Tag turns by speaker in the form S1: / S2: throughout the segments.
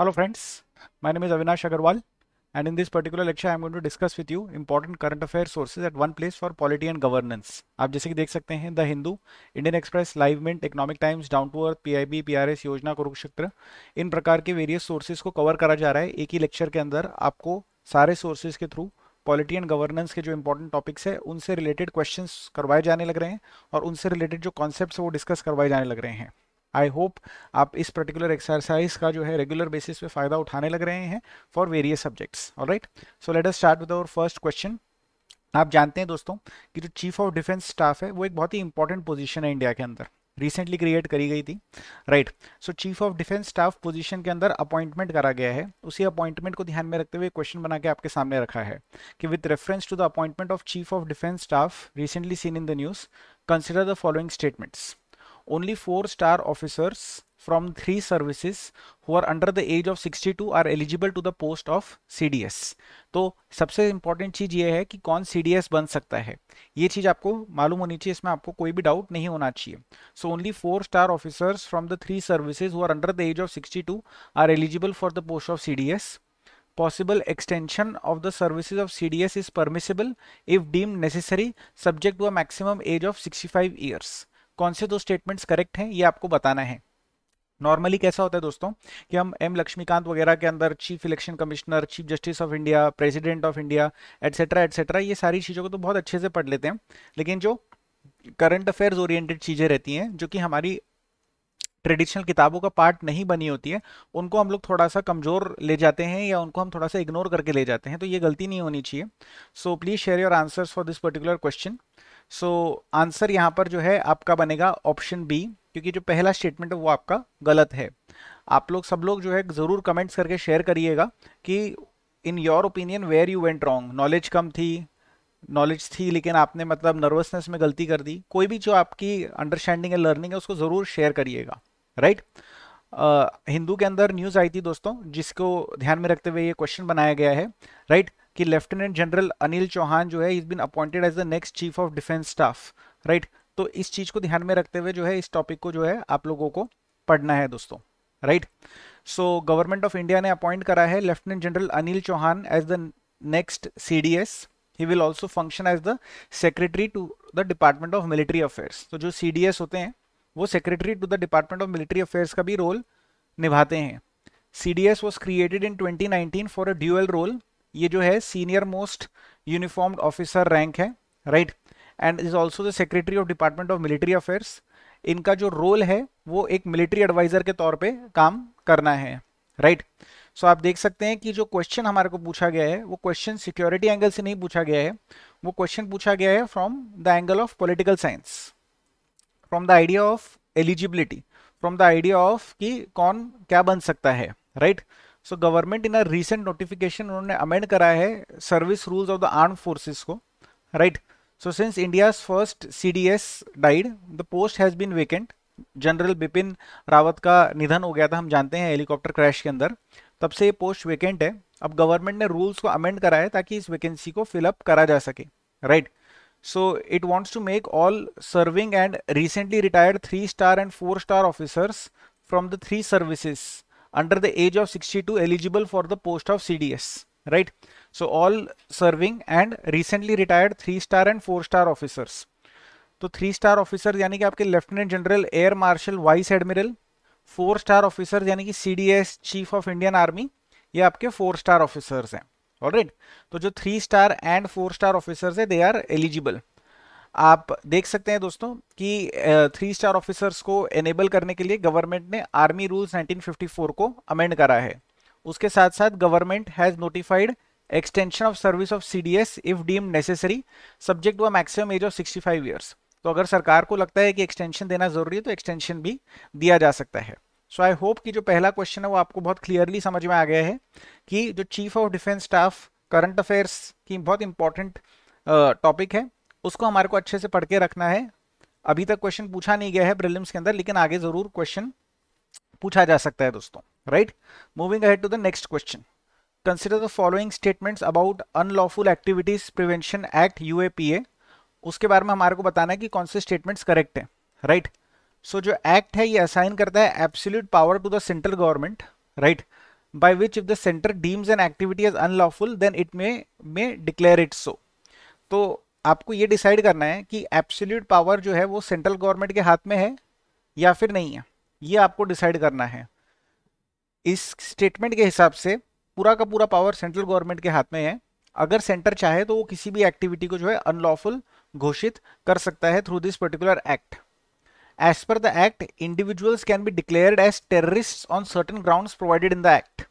S1: Hello friends my name is Avinash Agarwal and in this particular lecture I am going to discuss with you important current affair sources at one place for polity and governance. आप जैसे कि देख सकते हैं the Hindu Indian Express Live Mint Economic Times Down to Earth PIB PRS Yojana Kurukshetra इन प्रकार के various sources को cover करा जा रहा है एक ही लेक्चर के अंदर आपको सारे सोर्सेज के थ्रू पॉलिटी एंड गवर्नेंस के जो इंपॉर्टेंट टॉपिक्स है उनसे रिलेटेड क्वेश्चंस करवाए जाने लग रहे हैं और उनसे रिलेटेड जो कॉन्सेप्ट वो डिस्कस करवाए जाने लग रहे हैं आई होप आप इस पर्टिकुलर एक्सरसाइज का जो है रेगुलर बेसिस पे फायदा उठाने लग रहे हैं फॉर वेरियस सब्जेक्ट्स और right so let us start with our first question आप जानते हैं दोस्तों कि जो चीफ ऑफ डिफेंस स्टाफ है वो एक बहुत ही इंपॉर्टेंट पोजिशन है इंडिया के अंदर रिसेंटली क्रिएट करी गई थी right so chief of defence staff position के अंदर अपॉइंटमेंट करा गया है उसी अपॉइंटमेंट को ध्यान में रखते हुए क्वेश्चन बना के आपके सामने रखा है कि with reference to the appointment of chief of defence staff recently seen in the news consider the following statements only 4 star officers from 3 services who are under the age of 62 are eligible to the post of CDS. तो सबसे important चीज़ ये है कि कौन CDS बन सकता है ये चीज़ आपको मालूम होनी चाहिए इसमें आपको कोई भी डाउट नहीं होना चाहिए so only four star officers from the three services who are under the age of 62 are eligible for the post of CDS. possible extension of the services of CDS is permissible if deemed necessary subject to a maximum age of 65 years. कौन से दो statements correct हैं ये आपको बताना है normally कैसा होता है दोस्तों कि हम एम लक्ष्मीकांत वगैरह के अंदर chief election commissioner chief justice of India president of India etcetera etcetera ये सारी चीज़ों को तो बहुत अच्छे से पढ़ लेते हैं लेकिन जो करंट अफेयर्स ओरिएंटेड चीज़ें रहती हैं जो कि हमारी ट्रेडिशनल किताबों का पार्ट नहीं बनी होती है उनको हम लोग थोड़ा सा कमज़ोर ले जाते हैं या उनको हम थोड़ा सा इग्नोर करके ले जाते हैं तो ये गलती नहीं होनी चाहिए so please share your answers for this particular question so so, answer यहाँ पर जो है आपका बनेगा ऑप्शन बी क्योंकि जो पहला स्टेटमेंट है वो आपका गलत है आप लोग सब लोग जो है ज़रूर कमेंट्स करके शेयर करिएगा कि in your opinion where you went wrong knowledge कम थी नॉलेज थी लेकिन आपने मतलब नर्वसनेस में गलती कर दी कोई भी जो आपकी अंडरस्टैंडिंग है लर्निंग है उसको ज़रूर शेयर करिएगा राइट हिंदू के अंदर न्यूज़ आई थी दोस्तों जिसको ध्यान में रखते हुए ये क्वेश्चन बनाया गया है राइट right? कि लेफ्टिनेंट जनरल अनिल चौहान जो है is been appointed as the next chief of defence staff right तो इस चीज को ध्यान में रखते हुए जो है इस टॉपिक को जो है आप लोगों को पढ़ना है दोस्तों right so government of India ने अपॉइंट करा है lieutenant general Anil Chauhan as the next C D S he will also function as the secretary to the department of military affairs तो जो सी डी एस होते हैं वो secretary to the department of military affairs का भी role निभाते हैं C D S was created in twenty for a dual role ये जो है senior most uniformed officer rank है right and is also the secretary of department of military affairs इनका जो रोल है वो एक मिलिट्री एडवाइजर के तौर पे काम करना है राइट right? सो so, आप देख सकते हैं कि जो क्वेश्चन हमारे को पूछा गया है वो क्वेश्चन सिक्योरिटी एंगल से नहीं पूछा गया है वो क्वेश्चन पूछा गया है from the angle of political science from the idea of eligibility from the idea of कि कौन क्या बन सकता है right right? So government in a recent notification उन्होंने अमेंड कराया है service rules of the arm forces को right so since India's first C D S died the post has been vacant general Bipin Rawat का निधन हो गया था हम जानते हैं हेलीकॉप्टर क्रैश के अंदर तब से ये पोस्ट वेकेंट है अब गवर्नमेंट ने रूल्स को अमेंड कराया ताकि इस वैकेंसी को फिलअप करा जा सके right so it wants to make all serving and recently retired three star and four star officers from the three services under the age of 62 eligible for the post of CDS, right? So all serving and recently retired three star and four star officers. तो three star officer यानी कि आपके lieutenant general air marshal vice admiral four star officer यानी कि C D S chief of Indian army ये आपके four star officers हैं alright तो जो three star and four star officers है दे आर एलिजिबल आप देख सकते हैं दोस्तों कि थ्री स्टार ऑफिसर्स को एनेबल करने के लिए गवर्नमेंट ने आर्मी रूल्स 1954 को अमेंड करा है उसके साथ साथ government has notified extension of service of C D S if deem necessary subject to a maximum age of 65 five years तो अगर सरकार को लगता है कि एक्सटेंशन देना जरूरी है तो एक्सटेंशन भी दिया जा सकता है सो आई होप कि जो पहला क्वेश्चन है वो आपको बहुत क्लियरली समझ में आ गया है कि जो chief of defence staff current affairs की बहुत इंपॉर्टेंट टॉपिक है उसको हमारे को अच्छे से पढ़ के रखना है अभी तक क्वेश्चन पूछा नहीं गया है प्रिलिम्स के अंदर लेकिन आगे जरूर क्वेश्चन पूछा जा सकता है दोस्तों right moving ahead to the next question consider the following statements about unlawful activities prevention act you उसके बारे में हमारे को बताना है कि कौन से स्टेटमेंट्स करेक्ट है राइट right? सो so, जो एक्ट है ये असाइन करता है absolute power to the central government right by which if the centre deems an activity as unlawful then it may may declare it so तो आपको ये decide करना है कि एब्सोल्यूट पावर जो है वो सेंट्रल गवर्नमेंट के हाथ में है या फिर नहीं है ये आपको डिसाइड करना है इस स्टेटमेंट के हिसाब से पूरा का पूरा पावर सेंट्रल गवर्नमेंट के हाथ में है अगर सेंटर चाहे तो वो किसी भी एक्टिविटी को जो है अनलॉफुल घोषित कर सकता है through this particular act as per the act individuals can be declared as terrorist on certain ground provided in the act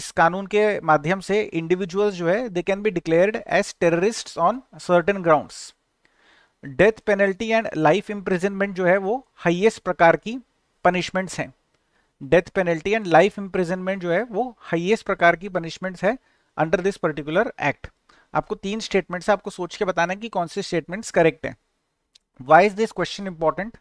S1: इस कानून के माध्यम से इंडिविजुअल्स जो है they can be declared as terrorist on certain grounds death penalty and life imprisonment जो है वो हाइएस्ट प्रकार की पनिशमेंट्स हैं death penalty and life imprisonment जो है वो हाइएस्ट प्रकार की पनिशमेंट्स है अंडर दिस पर्टिकुलर एक्ट आपको तीन स्टेटमेंट्स आपको सोच के बताना है कि कौन से स्टेटमेंट्स करेक्ट हैं why is this question important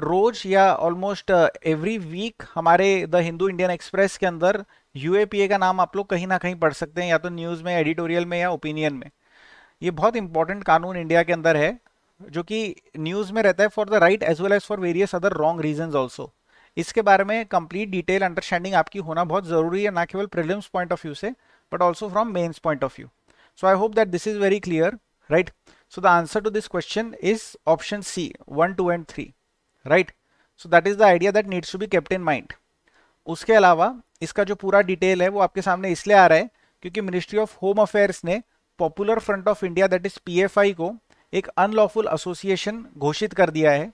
S1: रोज या ऑलमोस्ट एवरी वीक हमारे द हिंदू इंडियन एक्सप्रेस के अंदर यूएपीए का नाम आप लोग कहीं ना कहीं पढ़ सकते हैं या तो न्यूज़ में एडिटोरियल में या ओपिनियन में ये बहुत इंपॉर्टेंट कानून इंडिया के अंदर है जो कि न्यूज़ में रहता है for the right as well as for various other wrong reason also इसके बारे में कंप्लीट डिटेल अंडरस्टैंडिंग आपकी होना बहुत ज़रूरी है ना केवल प्रिलिम्स पॉइंट ऑफ व्यू से but also from mains point of view so I hope that this is very clear right so the answer to this question is option C one two and three right so that is the idea that needs to be kept in mind उसके अलावा इसका जो पूरा detail है वो आपके सामने इसलिए आ रहा है क्योंकि मिनिस्ट्री ऑफ होम अफेयर्स ने popular front of India that is PFI को एक अनलॉफुल एसोसिएशन घोषित कर दिया है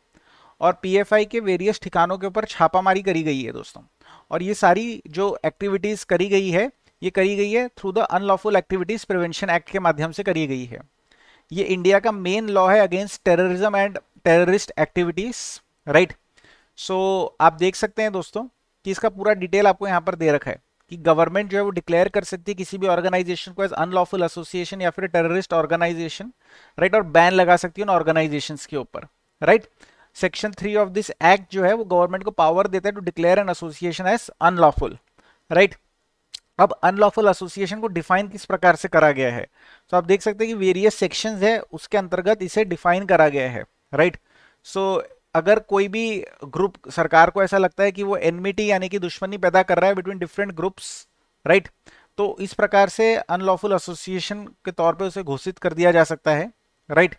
S1: और पीएफआई के वेरियस ठिकानों के ऊपर छापामारी करी गई है दोस्तों और ये सारी जो एक्टिविटीज़ करी गई है ये करी गई है through the unlawful activities prevention act के माध्यम से करी गई है ये इंडिया का मेन लॉ है against terrorism and terrorist activities right so आप देख सकते हैं दोस्तों कि इसका पूरा डिटेल आपको यहाँ पर दे रखा है कि गवर्नमेंट जो है वो डिक्लेयर कर सकती है किसी भी ऑर्गेनाइजेशन को एज अनलॉफुल एसोसिएशन या फिर टेररिस्ट ऑर्गेनाइजेशन राइट और बैन लगा सकती है उन ऑर्गेनाइजेशन के ऊपर right section three of this act जो है वो गवर्नमेंट को पावर देता है to declare an association as unlawful right अब अनलॉफुल एसोसिएशन को डिफाइन किस प्रकार से करा गया है तो so, आप देख सकते हैं कि वेरियस सेक्शंस है उसके अंतर्गत इसे डिफाइन करा गया है राइट सो अगर कोई भी ग्रुप सरकार को ऐसा लगता है कि वो एनमिटी यानी कि दुश्मनी पैदा कर रहा है बिटवीन डिफरेंट ग्रुप्स राइट तो इस प्रकार से अनलॉफुल एसोसिएशन के तौर पे उसे घोषित कर दिया जा सकता है राइट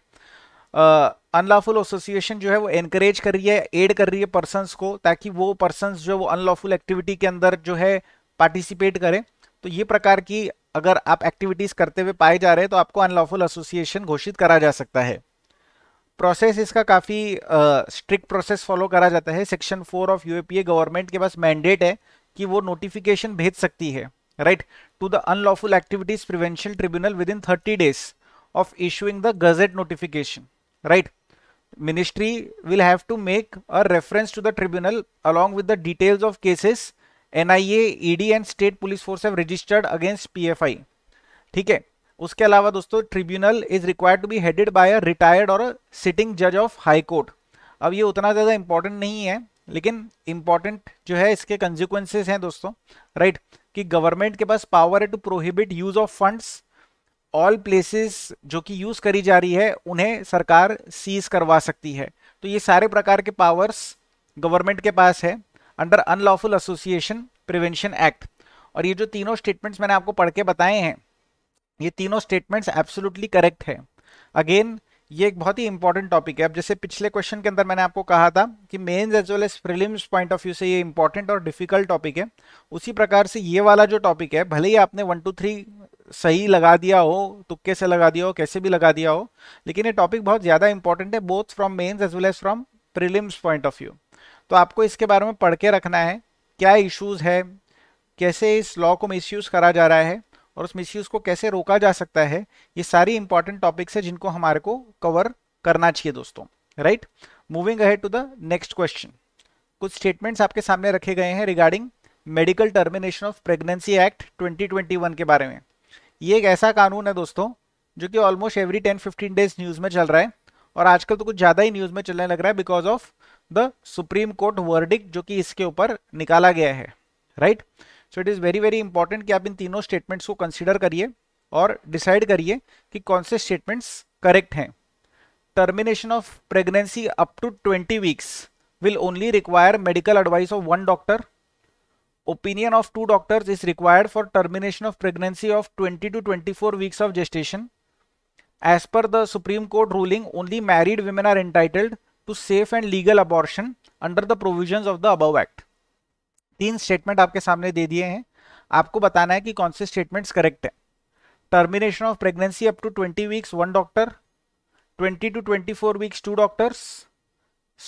S1: अनलॉफुल एसोसिएशन जो है वो एनकरेज कर रही है एड कर रही है पर्सनस को ताकि वो पर्सनस जो है वो अनलॉफुल एक्टिविटी के अंदर जो है पार्टिसिपेट करें तो ये प्रकार की अगर आप एक्टिविटीज़ करते हुए पाए जा रहे हैं तो आपको अनलॉफुल एसोसिएशन घोषित करा जा सकता है प्रोसेस इसका काफ़ी स्ट्रिक्ट प्रोसेस फॉलो करा जाता है section four of UAPA government के पास मैंडेट है कि वो नोटिफिकेशन भेज सकती है right to the unlawful activities prevention tribunal within thirty days of issuing the gazette notification right ministry will have to make a reference to the tribunal along with the details of cases N I and state police force have registered against ठीक है उसके अलावा दोस्तों tribunal is required to be headed by a retired और sitting जज of high court अब ये उतना ज़्यादा इंपॉर्टेंट नहीं है लेकिन इम्पॉर्टेंट जो है इसके कंसिक्वेंसेज हैं दोस्तों राइट right? कि गवर्नमेंट के पास पावर है to prohibit use of funds all places जो कि यूज करी जा रही है उन्हें सरकार सीज करवा सकती है तो ये सारे प्रकार के पावर्स गवर्नमेंट के पास है under unlawful association prevention act और ये जो तीनों स्टेटमेंट्स मैंने आपको पढ़ के बताए हैं ये तीनों स्टेटमेंट्स एब्सोल्युटली करेक्ट है अगेन ये एक बहुत ही इंपॉर्टेंट टॉपिक है अब जैसे पिछले क्वेश्चन के अंदर मैंने आपको कहा था कि mains as well as prelims point of view से ये इंपॉर्टेंट और डिफिकल्ट टॉपिक है उसी प्रकार से ये वाला जो टॉपिक है भले ही आपने वन टू थ्री सही लगा दिया हो तुक्के से लगा दिया हो कैसे भी लगा दिया हो लेकिन ये टॉपिक बहुत ज़्यादा इंपॉर्टेंट है both from mains as well as from prelims point of view तो आपको इसके बारे में पढ़ के रखना है क्या इशूज़ है कैसे इस लॉ को यूज़ करा जा रहा है और उस मिस को कैसे रोका जा सकता है ये सारी इंपॉर्टेंट टॉपिक्स है जिनको हमारे को कवर करना चाहिए दोस्तों right moving ahead to the next question कुछ स्टेटमेंट्स आपके सामने रखे गए हैं regarding medical termination of pregnancy act 2021 के बारे में ये एक ऐसा कानून है दोस्तों जो कि ऑलमोस्ट एवरी 10-15 डेज न्यूज़ में चल रहा है और आजकल तो कुछ ज़्यादा ही न्यूज़ में चलने लग रहा है because of the supreme court verdict जो कि इसके ऊपर निकाला गया है right right? So it is very very important कि आप इन तीनों स्टेटमेंट्स को कंसिडर करिए और डिसाइड करिए कि कौन से स्टेटमेंट्स करेक्ट हैं termination of pregnancy up to twenty weeks will only require medical advice of one doctor opinion of two doctors is required for termination of pregnancy of 20 to 24 weeks of gestation as per the supreme court ruling only married women are entitled to safe and legal abortion under the provision of the above act तीन statement आपके सामने दे दिए हैं आपको बताना है कि कौन से स्टेटमेंट्स करेक्ट है termination of pregnancy up to twenty weeks one doctor twenty to twenty four weeks two doctors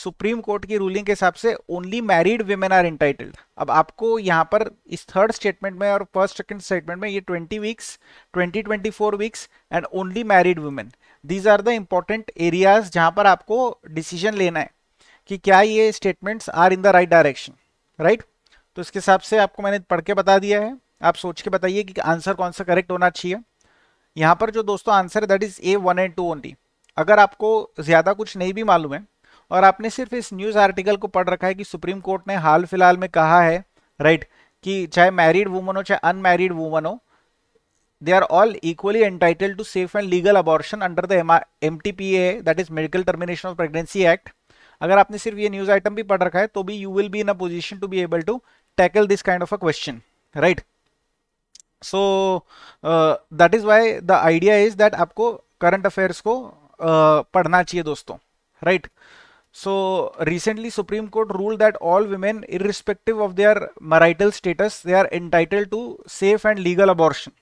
S1: supreme court की रूलिंग के हिसाब से only married women are entitled अब आपको यहाँ पर इस थर्ड स्टेटमेंट में और फर्स्ट सेकंड स्टेटमेंट में ये 20 weeks 20 24 weeks and only married women these are the important areas जहाँ पर आपको डिसीजन लेना है कि क्या ये statements are in the right direction right तो इसके हिसाब से आपको मैंने पढ़ के बता दिया है आप सोच के बताइए कि आंसर कौन सा करेक्ट होना चाहिए यहाँ पर जो दोस्तों आंसर है that is A one and two only अगर आपको ज़्यादा कुछ नहीं भी मालूम है और आपने सिर्फ इस न्यूज़ आर्टिकल को पढ़ रखा है कि सुप्रीम कोर्ट ने हाल फिलहाल में कहा है राइट right, कि चाहे मैरिड वुमन हो चाहे अनमैरिड वुमन हो they are all equally entitled to safe and legal abortion under the M T P A that is medical termination of pregnancy act अगर आपने सिर्फ ये न्यूज़ आइटम भी पढ़ रखा है तो भी you will be in a position to be able to tackle this kind of a question right so uh, that is why the idea is that आपको करंट अफेयर्स को uh, पढ़ना चाहिए दोस्तों right right? So recently Supreme Court ruled that all women irrespective of their marital status they are entitled to safe and legal abortion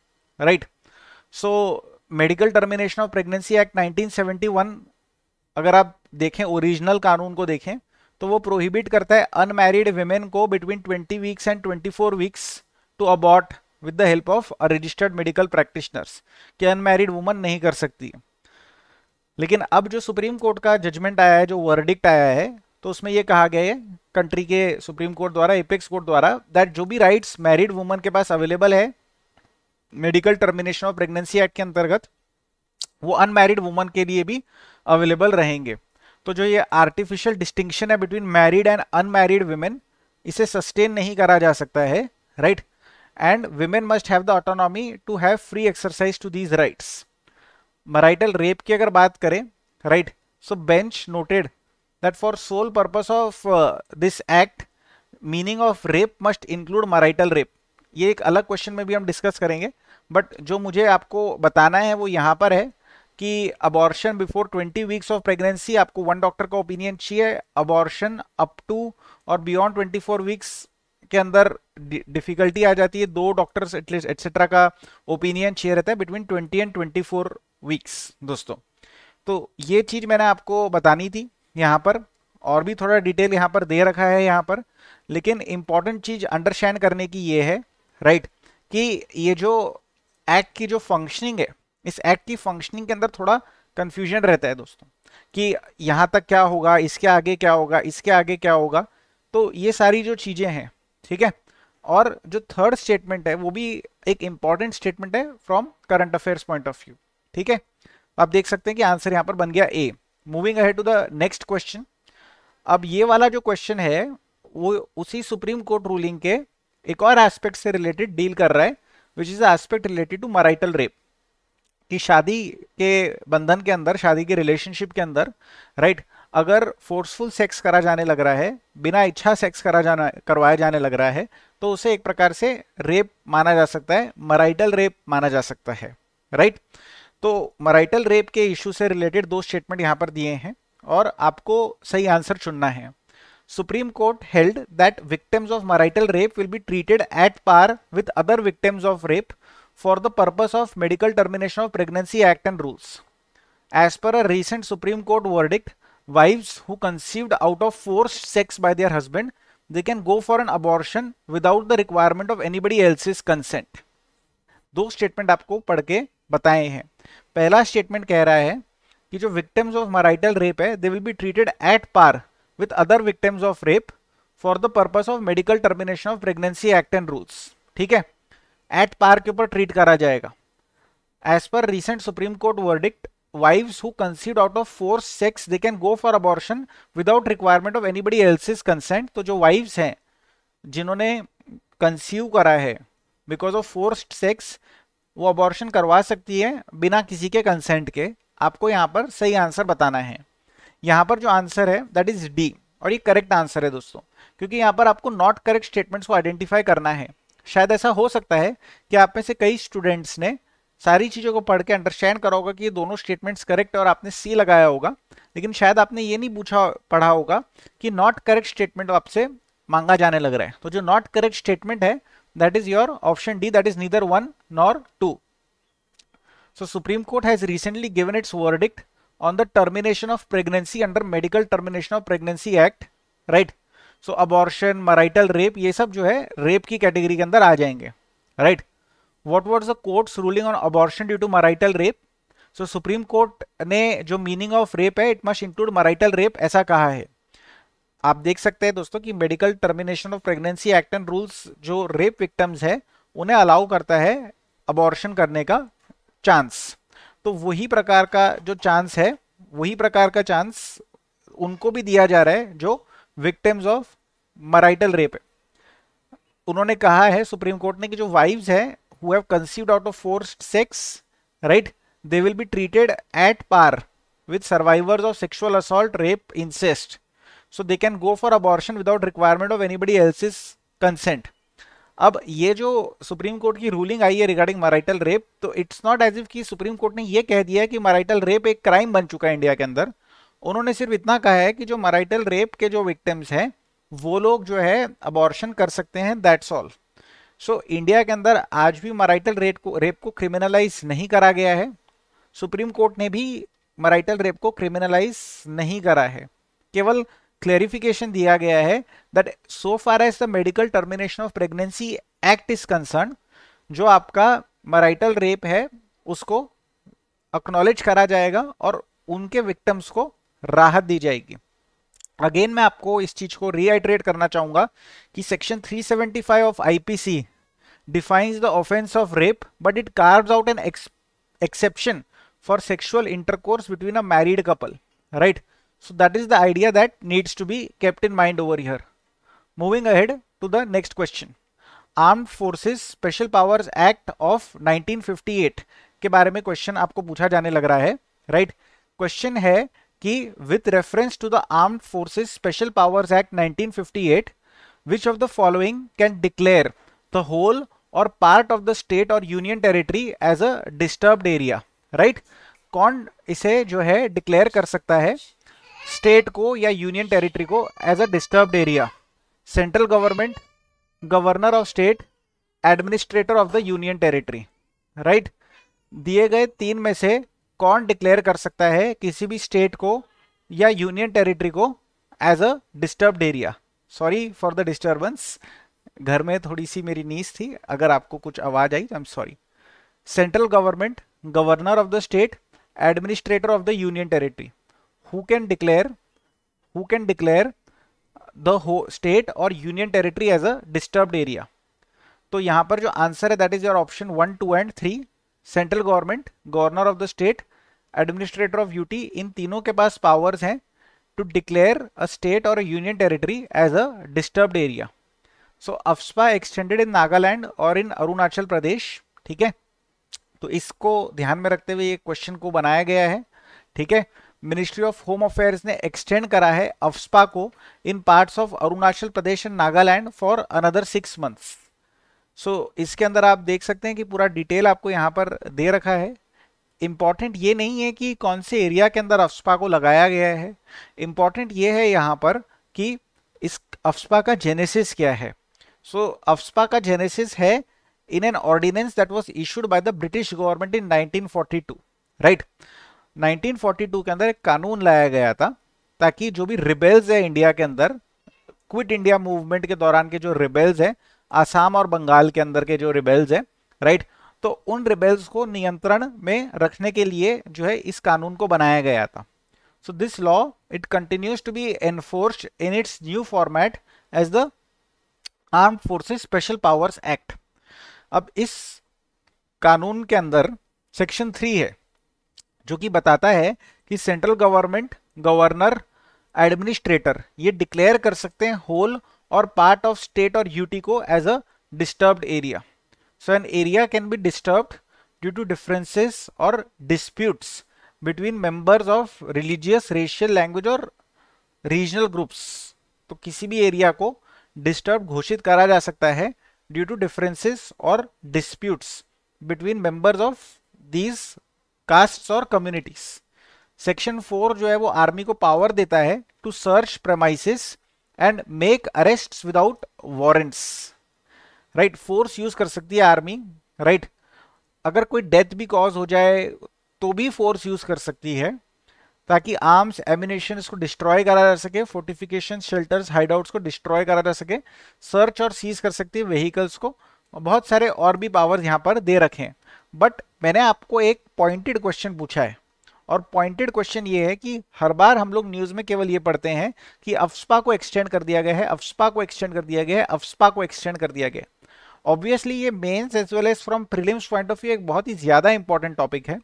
S1: right so medical termination of pregnancy act 1971 अगर आप देखें original कानून को देखें तो वो prohibit करता है अनमैरिड वेमेन को between 20 weeks and 24 weeks to abort with the help of a registered medical practitioners कि अनमैरिड वुमन नहीं कर सकती लेकिन अब जो सुप्रीम कोर्ट का जजमेंट आया है जो वर्डिक्ट आया है तो उसमें यह कहा गया है कंट्री के सुप्रीम कोर्ट द्वारा एपेक्स कोर्ट द्वारा दैट जो भी राइट्स मैरिड वुमन के पास अवेलेबल है medical termination of pregnancy act के अंतर्गत वो अनमैरिड वुमन के लिए भी अवेलेबल रहेंगे तो जो ये आर्टिफिशियल डिस्टिंक्शन है between married and unmarried women इसे सस्टेन नहीं करा जा सकता है right and women must have the autonomy to have free exercise to these rights marital rape की अगर बात करें right so bench noted that for sole purpose of this act meaning of rape must include marital rape ये एक अलग question में भी हम डिस्कस करेंगे बट जो मुझे आपको बताना है वो यहाँ पर है कि abortion before 20 weeks of pregnancy आपको वन डॉक्टर का ओपिनियन चाहिए अबॉर्शन अप टू और बियॉन्ड 24 वीक्स के अंदर डिफिकल्टी आ जाती है दो डॉक्टर्स एटलीस्ट एटसेट्रा का ओपिनियन चाहिए रहता है between twenty and twenty four weeks दोस्तों तो ये चीज़ मैंने आपको बतानी थी यहाँ पर और भी थोड़ा डिटेल यहाँ पर दे रखा है यहाँ पर लेकिन इंपॉर्टेंट चीज़ अंडरस्टैंड करने की ये है राइट right, कि ये जो एक्ट की जो फंक्शनिंग है इस एक्ट की फंक्शनिंग के अंदर थोड़ा कंफ्यूजन रहता है दोस्तों कि यहाँ तक क्या होगा इसके आगे क्या होगा इसके आगे क्या होगा तो ये सारी जो चीज़ें हैं ठीक है और जो थर्ड स्टेटमेंट है वो भी एक इम्पॉर्टेंट स्टेटमेंट है from current affairs point of view ठीक है आप देख सकते हैं कि आंसर यहाँ पर बन गया A moving ahead to the next question अब ये वाला जो क्वेश्चन है वो उसी सुप्रीम कोर्ट रूलिंग के एक और एस्पेक्ट से रिलेटेड डील कर रहा है which is aspect related to marital rape कि शादी के बंधन के अंदर शादी के रिलेशनशिप के अंदर राइट अगर फोर्सफुल सेक्स करा जाने लग रहा है बिना इच्छा सेक्स करा जाना करवाया जाने लग रहा है तो उसे एक प्रकार से रेप माना जा सकता है मराइटल रेप माना जा सकता है राइट तो मराइटल रेप के इशू से रिलेटेड दो स्टेटमेंट यहाँ पर दिए हैं और आपको सही आंसर चुनना है Supreme Court held that victims of marital rape will be treated at par with other victims of rape for the purpose of Medical Termination of Pregnancy Act and rules. As per a recent Supreme Court verdict, wives who conceived out of forced sex by their husband, they can go for an abortion without the requirement of anybody else's consent. दो statement आपको पढ़ के बताए हैं पहला statement कह रहा है कि जो विक्टिम्स ऑफ मैराइटल रेप है they will be treated at par with other victims of rape for the purpose of medical termination of pregnancy act and rules ठीक है एट पार के ऊपर ट्रीट करा जाएगा as per recent Supreme Court verdict wives who conceived out of forced sex they can go for abortion without requirement of anybody else's consent तो जो wives हैं जिन्होंने कंसीव करा है बिकॉज ऑफ फोर्स सेक्स वो abortion करवा सकती है बिना किसी के कंसेंट के आपको यहाँ पर सही आंसर बताना है यहाँ पर जो आंसर है दैट इज डी और ये करेक्ट आंसर है दोस्तों क्योंकि यहाँ पर आपको नॉट करेक्ट स्टेटमेंट्स को आइडेंटिफाई करना है शायद ऐसा हो सकता है कि आप में से कई स्टूडेंट्स ने सारी चीज़ों को पढ़ के अंडरस्टैंड करा होगा कि ये दोनों स्टेटमेंट्स करेक्ट और आपने सी लगाया होगा लेकिन शायद आपने ये नहीं पूछा पढ़ा होगा कि नॉट करेक्ट स्टेटमेंट आपसे मांगा जाने लग रहा है तो जो नॉट करेक्ट स्टेटमेंट है that is your option D that is neither one nor two so Supreme Court has recently given its verdict on the termination of pregnancy under medical termination of pregnancy act right so abortion marital rape ये सब जो है rape की category के अंदर आ जाएंगे right what was the court's ruling on abortion due to marital rape so Supreme court ने जो मीनिंग ऑफ रेप है it must include marital rape ऐसा कहा है आप देख सकते हैं दोस्तों कि medical termination of pregnancy act and rules जो रेप विक्टम्स है उन्हें अलाउ करता है अबॉर्शन करने का चांस तो वही प्रकार का जो चांस है वही प्रकार का चांस उनको भी दिया जा रहा है जो विक्टिम्स ऑफ मराइटल रेप उन्होंने कहा है सुप्रीम कोर्ट ने कि जो वाइव्स है who have conceived out of forced sex right they will be treated at par with survivors of sexual assault rape incest so they can go for abortion without requirement of anybody is consent अब ये जो Supreme court की ruling आई है regarding marital rape तो it's not as if कि सुप्रीम court ने ये कह दिया है कि मराइटल रेप एक क्राइम बन चुका है इंडिया के अंदर उन्होंने सिर्फ इतना कहा है कि जो मराइटल रेप के जो विक्टिम्स हैं वो लोग जो है अबॉर्शन कर सकते हैं दैट्स ऑल सो इंडिया के अंदर आज भी मराइटल रेप को रेप को क्रिमिनलाइज नहीं करा गया है सुप्रीम कोर्ट ने भी मराइटल रेप को क्रिमिनलाइज नहीं करा है केवल क्लेरिफिकेशन दिया गया है that so far as the medical termination of pregnancy act is concern जो आपका मराइटल रेप है उसको अक्नॉलेज करा जाएगा और उनके विक्टम्स को राहत दी जाएगी अगेन मैं आपको इस चीज को रिहाइड्रेट करना चाहूंगा कि section 375 of IPC defines the offence of rape but it carve out an exception for sexual intercourse between a married couple right so that is the idea that needs to be kept in mind over here moving ahead to the next question armed forces special powers act of 1958 के बारे में question आपको पूछा जाने लग रहा है right right? Question है कि with reference to the arm forces special powers act 1958 which of the following can declare the whole और पार्ट ऑफ द स्टेट और union territory as a disturbed area right कौन इसे जो है declare कर सकता है स्टेट को या यूनियन टेरिटरी को as a disturbed area central government governor of state administrator of the union territory right दिए गए तीन में से कौन डिक्लेयर कर सकता है किसी भी स्टेट को या यूनियन टेरिटरी को as a disturbed area sorry for the disturbance घर में थोड़ी सी मेरी नीस थी अगर आपको कुछ आवाज़ आई तो I am sorry central government governor of the state administrator of the union territory who can declare who can declare the whole state और union territory as a disturbed area तो यहां पर जो आंसर है that is your option one two and three central government governor of the state administrator of UT इन तीनों के पास पावर्स हैं टू डिक्लेयर अ स्टेट और union territory as a disturb area so AFSPA extended in Nagaland और in Arunachal प्रदेश ठीक है तो इसको ध्यान में रखते हुए ये क्वेश्चन को बनाया गया है ठीक है मिनिस्ट्री ऑफ होम अफेयर्स ने एक्सटेंड करा है अफ्सपा को in parts of Arunachal Pradesh and Nagaland for another six months so so, इसके अंदर आप देख सकते हैं कि पूरा डिटेल आपको यहाँ पर दे रखा है इम्पॉर्टेंट ये नहीं है कि कौन से एरिया के अंदर अफ्सपा को लगाया गया है इम्पॉर्टेंट ये है यहाँ पर कि इस अफ्सपा का जेनेसिस क्या है सो so, अफ्सपा का जेनेसिस है in an ordinance that was issued by the British government in 1942 right forty two के अंदर एक कानून लाया गया था ताकि जो भी रिबेल्स है इंडिया के अंदर क्विट इंडिया मूवमेंट के दौरान के जो रिबेल्स हैं आसाम और बंगाल के अंदर के जो रिबेल्स हैं राइट तो उन रिबेल्स को नियंत्रण में रखने के लिए जो है इस कानून को बनाया गया था so this law it continues to be enforce in its new format as the arm forces special powers act अब इस कानून के अंदर सेक्शन थ्री है जो कि बताता है कि सेंट्रल गवर्नमेंट गवर्नर एडमिनिस्ट्रेटर ये डिक्लेयर कर सकते हैं होल और पार्ट ऑफ स्टेट और यूटी को as a disturb area so an area can be disturb due to differences और disputes between members of religious racial language और रीजनल ग्रुप्स तो किसी भी एरिया को डिस्टर्ब घोषित करा जा सकता है ड्यू टू डिफरेंसेस और dispute between members of these caste और कम्युनिटीज सेक्शन फोर जो है वो आर्मी को पावर देता है to search premises and make arrest without warrants right force use कर सकती है आर्मी राइट right? अगर कोई डेथ भी कॉज हो जाए तो भी फोर्स यूज कर सकती है ताकि आर्म्स एमिनेशन को डिस्ट्रॉय करा जा सके फोर्टिफिकेशन शेल्टर्स हाइडआउट्स को डिस्ट्रॉय करा जा सके सर्च और सीज कर सकती है व्हीकल्स को बहुत सारे और भी पावर्स यहाँ पर दे रखे हैं बट मैंने आपको एक पॉइंटेड क्वेश्चन पूछा है और पॉइंटेड क्वेश्चन ये है कि हर बार हम लोग न्यूज में केवल ये पढ़ते हैं कि अफ्सपा को एक्सटेंड कर दिया गया है अफ्सपा को एक्सटेंड कर दिया गया है अफ्सपा को एक्सटेंड कर दिया गया ऑब्वियसली ये mains as well as from prelims point of view एक बहुत ही ज़्यादा इंपॉर्टेंट टॉपिक है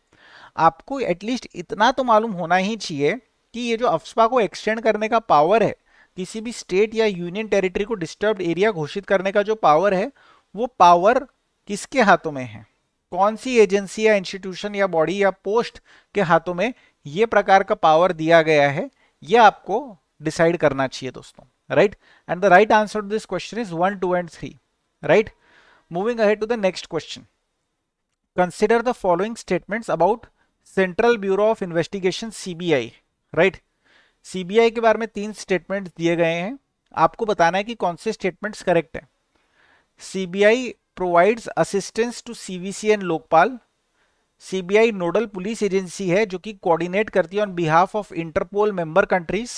S1: आपको एटलीस्ट इतना तो मालूम होना ही चाहिए कि ये जो अफ्सपा को एक्सटेंड करने का पावर है किसी भी स्टेट या यूनियन टेरिटरी को डिस्टर्ब एरिया घोषित करने का जो पावर है वो पावर किसके हाथों में है कौन सी एजेंसी या इंस्टीट्यूशन या बॉडी या पोस्ट के हाथों में ये प्रकार का पावर दिया गया है ये आपको डिसाइड करना चाहिए दोस्तों right and the right answer to this question is one two and three right moving ahead to the next question consider the following statement about Central Bureau of Investigation CBI, right CBI के बारे में तीन statement दिए गए हैं आपको बताना है कि कौन से स्टेटमेंट्स करेक्ट है सीबीआई प्रोवाइड्स असिस्टेंस टू सीबीसी and Lokpal CBI nodal police agency है जो कि कोऑर्डिनेट करती है on behalf of Interpol member countries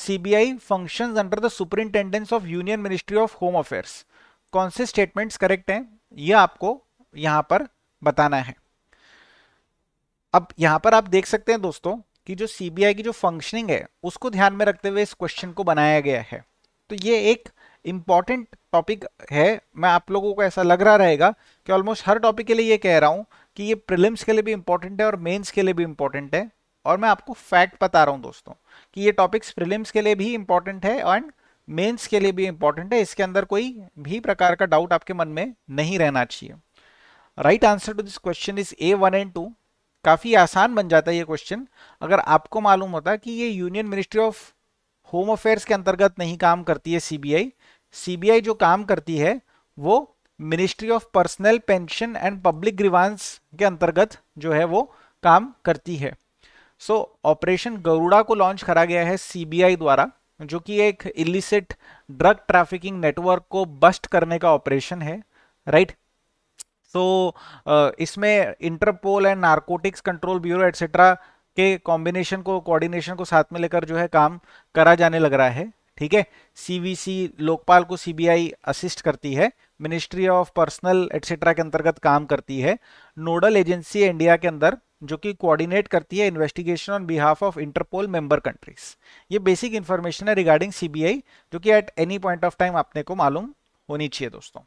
S1: CBI functions under the superintendence of union ministry of home affairs कौन से स्टेटमेंट्स करेक्ट हैं यह आपको यहां पर बताना है अब यहां पर आप देख सकते हैं दोस्तों कि जो सीबीआई की जो फंक्शनिंग है उसको ध्यान में रखते हुए इस क्वेश्चन को बनाया गया है तो ये एक इंपॉर्टेंट टॉपिक है मैं आप लोगों को ऐसा लग रहा रहेगा कि ऑलमोस्ट हर टॉपिक के लिए ये कह रहा हूँ कि ये प्रिलिम्स के लिए भी इंपॉर्टेंट है और मेंस के लिए भी इंपॉर्टेंट है और मैं आपको फैक्ट बता रहा हूँ दोस्तों कि ये टॉपिक्स प्रिलिम्स के लिए भी इंपॉर्टेंट है एंड मेन्स के लिए भी इंपॉर्टेंट है इसके अंदर कोई भी प्रकार का डाउट आपके मन में नहीं रहना चाहिए right answer to this question is A one and two काफ़ी आसान बन जाता है ये क्वेश्चन अगर आपको मालूम होता कि ये union ministry of home affairs के अंतर्गत नहीं काम करती है सीबीआई सीबीआई जो काम करती है वो ministry of personnel pension and public grievance के अंतर्गत जो है वो काम करती है सो ऑपरेशन गरुड़ा को लॉन्च करा गया है सीबीआई द्वारा जो कि एक इलिसिट ड्रग ट्रैफिकिंग नेटवर्क को बस्ट करने का ऑपरेशन है राइट right? सो so, इसमें Interpol and narcotics control bureau et cetera के कॉम्बिनेशन को कोऑर्डिनेशन को साथ में लेकर जो है काम करा जाने लग रहा है ठीक है सीवीसी लोकपाल को सीबीआई असिस्ट करती है मिनिस्ट्री ऑफ पर्सनल एटसेट्रा के अंतर्गत काम करती है नोडल एजेंसी इंडिया के अंदर जो कि कोऑर्डिनेट करती है investigation on behalf of Interpol member countries ये बेसिक इन्फॉर्मेशन है रिगार्डिंग सीबीआई जो कि at any point of time आपने को मालूम होनी चाहिए दोस्तों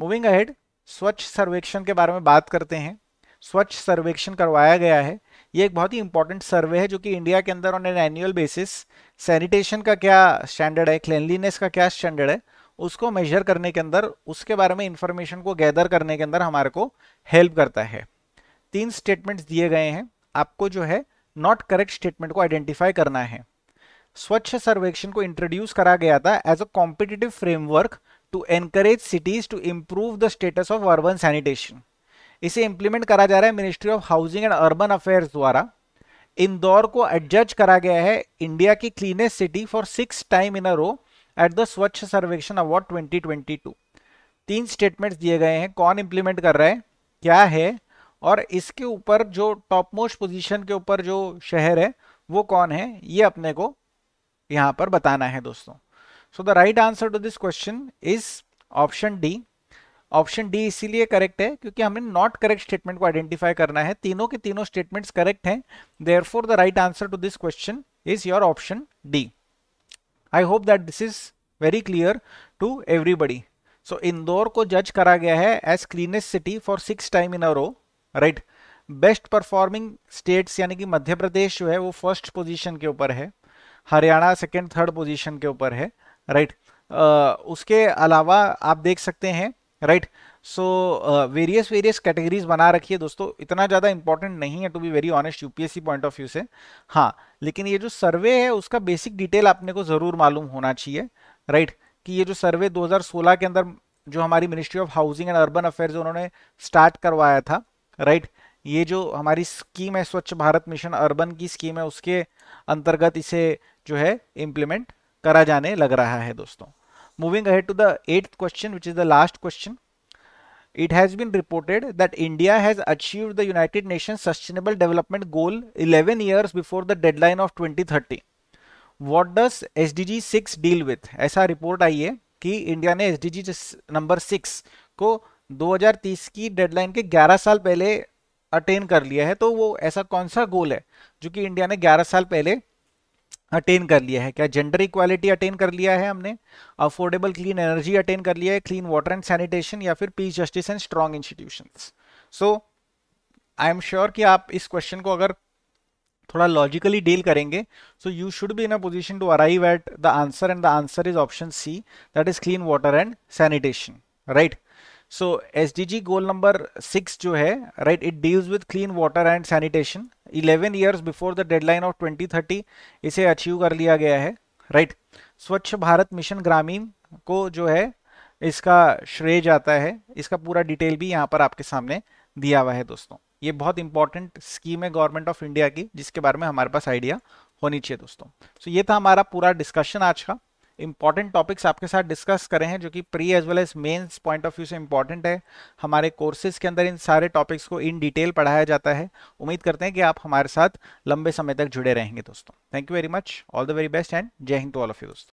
S1: मूविंग अहेड स्वच्छ सर्वेक्षण के बारे में बात करते हैं स्वच्छ सर्वेक्षण करवाया गया है ये एक बहुत ही इंपॉर्टेंट सर्वे है जो कि इंडिया के अंदर on an annual basis sanitation का क्या स्टैंडर्ड है क्लिनलीनेस का क्या स्टैंडर्ड है उसको मेजर करने के अंदर उसके बारे में इंफॉर्मेशन को गैदर करने के अंदर हमारे को हेल्प करता है तीन स्टेटमेंट्स दिए गए हैं आपको जो है नॉट करेक्ट स्टेटमेंट को आइडेंटिफाई करना है स्वच्छ सर्वेक्षण को इंट्रोड्यूस करा गया था as a competitive framework to encourage cities to improve the status of urban sanitation इसे इम्प्लीमेंट करा जा रहा है ministry of housing and urban affairs द्वारा इंदौर को एडजस्ट करा गया है इंडिया की cleanest city for six time in a row at the Swachh Survekshan award 2022 तीन स्टेटमेंट्स दिए गए हैं कौन इम्प्लीमेंट कर रहा है क्या है और इसके ऊपर जो टॉप मोस्ट पोजिशन के ऊपर जो शहर है वो कौन है ये अपने को यहाँ पर बताना है दोस्तों so the right answer to this question is option D option D इसीलिए करेक्ट है क्योंकि हमें नॉट करेक्ट स्टेटमेंट को आइडेंटिफाई करना है तीनों के तीनों स्टेटमेंट्स करेक्ट हैं therefore the right answer to this question is your option D I hope that this is very clear to everybody so Indore को जज करा गया है as cleanest city for six time in a row right best performing states यानी कि मध्य प्रदेश जो है वो फर्स्ट पोजिशन के ऊपर है हरियाणा सेकेंड थर्ड पोजिशन के ऊपर है राइट right? uh, उसके अलावा आप देख सकते हैं right so various various categories बना रखी है दोस्तों इतना ज़्यादा इंपॉर्टेंट नहीं है to be very honest UPSC point of view से हाँ लेकिन ये जो सर्वे है उसका बेसिक डिटेल आपने को ज़रूर मालूम होना चाहिए राइट right? कि ये जो सर्वे 2016 के अंदर जो हमारी ministry of housing and urban affairs उन्होंने स्टार्ट करवाया था राइट right? ये जो हमारी स्कीम है स्वच्छ भारत मिशन अर्बन की स्कीम है उसके अंतर्गत इसे जो है इम्प्लीमेंट करा जाने लग रहा है दोस्तों Moving ahead to the eighth question, which is the last question. It has been reported that India has achieved the United Nations Sustainable Development Goal 11 years before the deadline of 2030. what does sdg 6 deal with aisa report ऐसा ki india ne sdg number 6 ko 2030 ki deadline ke 11 saal pehle attain कर लिया है तो वो ऐसा कौन सा गोल है जो कि इंडिया ने 11 साल पहले अटेन कर लिया है क्या जेंडर इक्वालिटी अटेन कर लिया है हमने अफोर्डेबल क्लीन एनर्जी अटेन कर लिया है क्लीन वाटर एंड सैनिटेशन या फिर peace justice and strong institution so I am sure कि आप इस क्वेश्चन को अगर थोड़ा लॉजिकली डील करेंगे so you should be in a position to arrive at the answer and the answer is option C that is clean water and sanitation right so S D G goal number six जो है right it deals with clean water and sanitation eleven years before the deadline of twenty thirty इसे achieve कर लिया गया है right right? स्वच्छ Bharat mission ग्रामीण को जो है इसका श्रेय जाता है इसका पूरा डिटेल भी यहाँ पर आपके सामने दिया हुआ है दोस्तों ये बहुत इंपॉर्टेंट स्कीम है गवर्नमेंट ऑफ इंडिया की जिसके बारे में हमारे पास आइडिया होनी चाहिए दोस्तों सो so, ये था हमारा पूरा डिस्कशन आज का इंपॉर्टेंट टॉपिक्स आपके साथ डिस्कस करें हैं जो कि pre as well as mains point of view से इंपॉर्टेंट है हमारे कोर्सेज के अंदर इन सारे टॉपिक्स को इन डिटेल पढ़ाया जाता है उम्मीद करते हैं कि आप हमारे साथ लंबे समय तक जुड़े रहेंगे दोस्तों thank you very much all the very best and Jai Hind to all of you दोस्तों